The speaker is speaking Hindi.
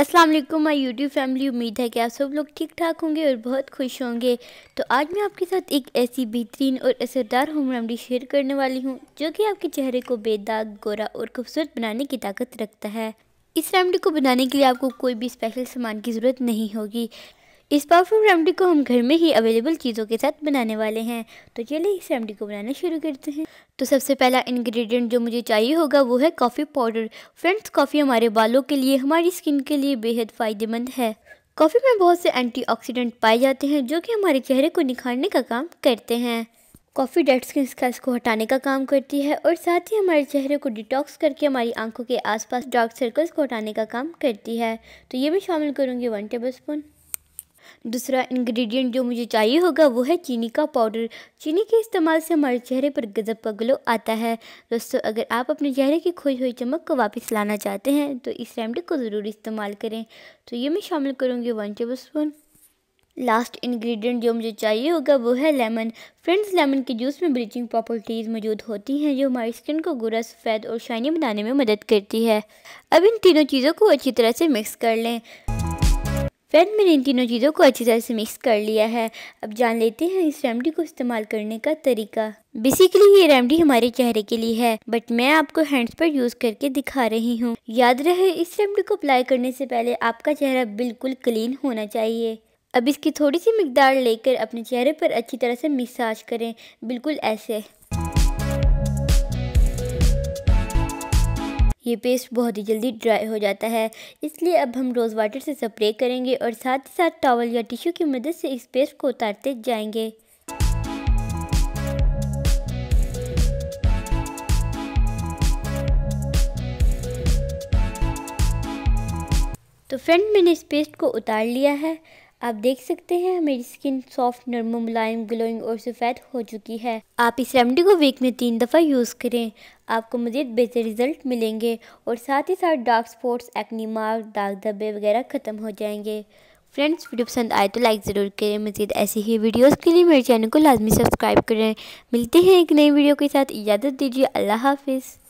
अस्सलाम वालेकुम माय यूट्यूब फैमिली उम्मीद है कि आप सब लोग ठीक ठाक होंगे और बहुत खुश होंगे तो आज मैं आपके साथ एक ऐसी बेहतरीन और असरदार होम रेमडी शेयर करने वाली हूँ जो कि आपके चेहरे को बेदाग गोरा और खूबसूरत बनाने की ताकत रखता है इस रेमडी को बनाने के लिए आपको कोई भी स्पेशल सामान की ज़रूरत नहीं होगी इस पावरफुल रेमडी को हम घर में ही अवेलेबल चीज़ों के साथ बनाने वाले हैं तो चलिए इस रेमडी को बनाना शुरू करते हैं तो सबसे पहला इंग्रेडिएंट जो मुझे चाहिए होगा वो है कॉफ़ी पाउडर फ्रेंड्स कॉफ़ी हमारे बालों के लिए हमारी स्किन के लिए बेहद फ़ायदेमंद है कॉफ़ी में बहुत से एंटी पाए जाते हैं जो कि हमारे चेहरे को निखारने का काम करते हैं कॉफ़ी डेड स्किन स्क्रैच को हटाने का काम करती है और साथ ही हमारे चेहरे को डिटॉक्स करके हमारी आंखों के आसपास डार्क सर्कल्स को हटाने का काम करती है तो ये भी शामिल करूँगी वन टेबल स्पून दूसरा इंग्रेडिएंट जो मुझे चाहिए होगा वो है चीनी का पाउडर चीनी के इस्तेमाल से हमारे चेहरे पर गज़ब का ग्लो आता है दोस्तों अगर आप अपने चेहरे की खोई हुई चमक को वापस लाना चाहते हैं तो इस रेमडी को ज़रूर इस्तेमाल करें तो ये मैं शामिल करूँगी one tablespoon last ingredient जो मुझे चाहिए होगा वो है लेमन फ्रेंड्स लेमन के जूस में ब्लीचिंग प्रॉपर्टीज़ मौजूद होती हैं जो हमारी स्किन को गुरा सफ़ेद और शाइनी बनाने में मदद करती है अब इन तीनों चीज़ों को अच्छी तरह से मिक्स कर लें फ्रेंड मैंने इन तीनों चीज़ों को अच्छी तरह से मिक्स कर लिया है अब जान लेते हैं इस रेमडी को इस्तेमाल करने का तरीका बेसिकली ये रेमडी हमारे चेहरे के लिए है बट मैं आपको हैंड्स पर यूज़ करके दिखा रही हूँ याद रहे इस रेमडी को अप्लाई करने से पहले आपका चेहरा बिल्कुल क्लीन होना चाहिए अब इसकी थोड़ी सी मकदार लेकर अपने चेहरे पर अच्छी तरह से मिसाज करें बिल्कुल ऐसे ये पेस्ट बहुत ही जल्दी ड्राई हो जाता है इसलिए अब हम रोज़ वाटर से स्प्रे करेंगे और साथ ही साथ टॉवल या टिश्यू की मदद से इस पेस्ट को उतारते जाएंगे तो फ्रेंड मैंने इस पेस्ट को उतार लिया है आप देख सकते हैं मेरी स्किन सॉफ्ट नरम मुलायम ग्लोइंग और सफ़ेद हो चुकी है आप इस रेमडी को वीक में तीन दफ़ा यूज़ करें आपको मज़ीद बेहतर रिजल्ट मिलेंगे और साथ ही साथ डार्क स्पॉट्स एक्नी मार्क दाग धब्बे वगैरह ख़त्म हो जाएंगे फ्रेंड्स वीडियो पसंद आए तो लाइक ज़रूर करें मज़ीद ऐसी ही वीडियोज़ के लिए मेरे चैनल को लाजमी सब्सक्राइब करें मिलते हैं एक नई वीडियो के साथ इजाज़त दीजिए अल्लाह हाफिज़